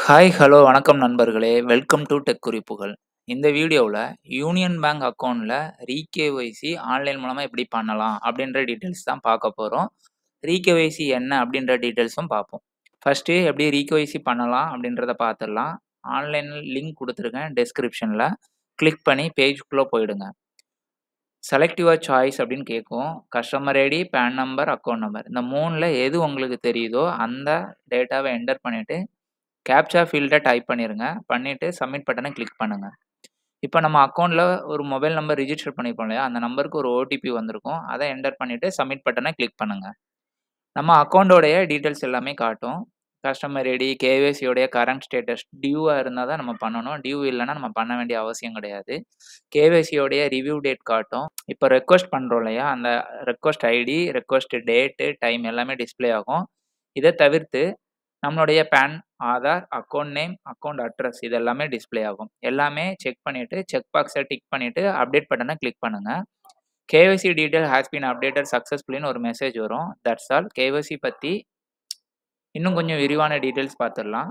hi hello வணக்கம் நண்பர்களே welcome to tech குறிப்புகள் இந்த வீடியோவில் யூனியன் பேங்க் அக்கௌண்ட்டில் ரீகேஒய்சி ஆன்லைன் மூலமாக எப்படி பண்ணலாம் அப்படின்ற டீட்டெயில்ஸ் தான் பார்க்க போகிறோம் ரீகேஒய்சி என்ன அப்படின்ற டீட்டெயில்ஸும் பார்ப்போம் ஃபஸ்ட்டு எப்படி ரீகேஒய்சி பண்ணலாம் அப்படின்றத பார்த்துடலாம் ஆன்லைனில் லிங்க் கொடுத்துருக்கேன் டெஸ்கிரிப்ஷனில் கிளிக் பண்ணி பேஜுக்குள்ளே போயிடுங்க செலக்டிவாக சாய்ஸ் அப்படின்னு கேட்கும் customer ID PAN number account number இந்த மூணில் எது உங்களுக்கு தெரியுதோ அந்த டேட்டாவை என்டர் பண்ணிவிட்டு கேப்சா ஃபீல்டை டைப் பண்ணிடுங்க பண்ணிவிட்டு சப்மிட் பட்டனை கிளிக் பண்ணுங்கள் இப்போ நம்ம அக்கௌண்ட்டில் ஒரு மொபைல் நம்பர் ரிஜிஸ்டர் பண்ணியிருப்போம் இல்லையா அந்த நம்பருக்கு ஒரு ஓடிபி வந்திருக்கும் அதை என்டர் பண்ணிவிட்டு சப்மிட் பட்டனை கிளிக் பண்ணுங்கள் நம்ம அக்கௌண்ட்டோடைய டீட்டெயில்ஸ் எல்லாமே காட்டும் கஸ்டமர் ஐடி கேஒய்சியோடைய கரண்ட் ஸ்டேட்டஸ் டியூவாக இருந்தால் தான் நம்ம பண்ணணும் டியூ இல்லைன்னா நம்ம பண்ண வேண்டிய அவசியம் கிடையாது கேஒய்சியோடைய ரிவ்யூ டேட் காட்டும் இப்போ ரெக்வஸ்ட் பண்ணுறோம் இல்லையா அந்த request ID request date time எல்லாமே டிஸ்பிளே ஆகும் இதை தவிர்த்து நம்மளுடைய PAN Aadhaar account name account address இது எல்லாமே டிஸ்பிளே ஆகும் எல்லாமே செக் பண்ணிவிட்டு செக் பாக்ஸை டிக் பண்ணிவிட்டு அப்டேட் பட்டனை கிளிக் பண்ணுங்கள் KYC detail has been updated சக்ஸஸ்ஃபுல்லின்னு ஒரு மெசேஜ் வரும் தட்ஸ் ஆல் கேஒசி பற்றி இன்னும் கொஞ்சம் விரிவான டீட்டெயில்ஸ் பார்த்துடலாம்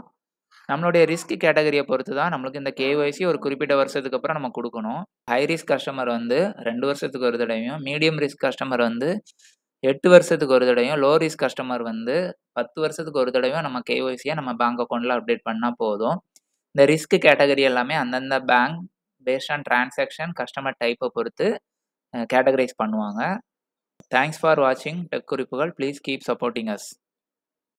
நம்மளுடைய ரிஸ்க் கேட்டகரியை பொறுத்து தான் நம்மளுக்கு இந்த கேஒய்சி ஒரு குறிப்பிட்ட வருஷத்துக்கு அப்புறம் நம்ம கொடுக்கணும் ஹை ரிஸ்க் கஸ்டமர் வந்து ரெண்டு வருஷத்துக்கு ஒரு தடவையும் மீடியம் ரிஸ்க் கஸ்டமர் வந்து எட்டு வருஷத்துக்கு ஒரு தடவையும் லோ ரிஸ்க் கஸ்டமர் வந்து பத்து வருஷத்துக்கு ஒரு தடவையும் நம்ம கேஒய்சியை நம்ம பேங்க் அக்கௌண்ட்டில் அப்டேட் பண்ணால் போதும் இந்த ரிஸ்க் கேட்டகரி எல்லாமே அந்தந்த bank based on transaction customer டைப்பை பொறுத்து கேட்டகரைஸ் பண்ணுவாங்க தேங்க்ஸ் ஃபார் வாட்சிங் டெக் குறிப்புகள் ப்ளீஸ் கீப் சப்போர்ட்டிங் அஸ்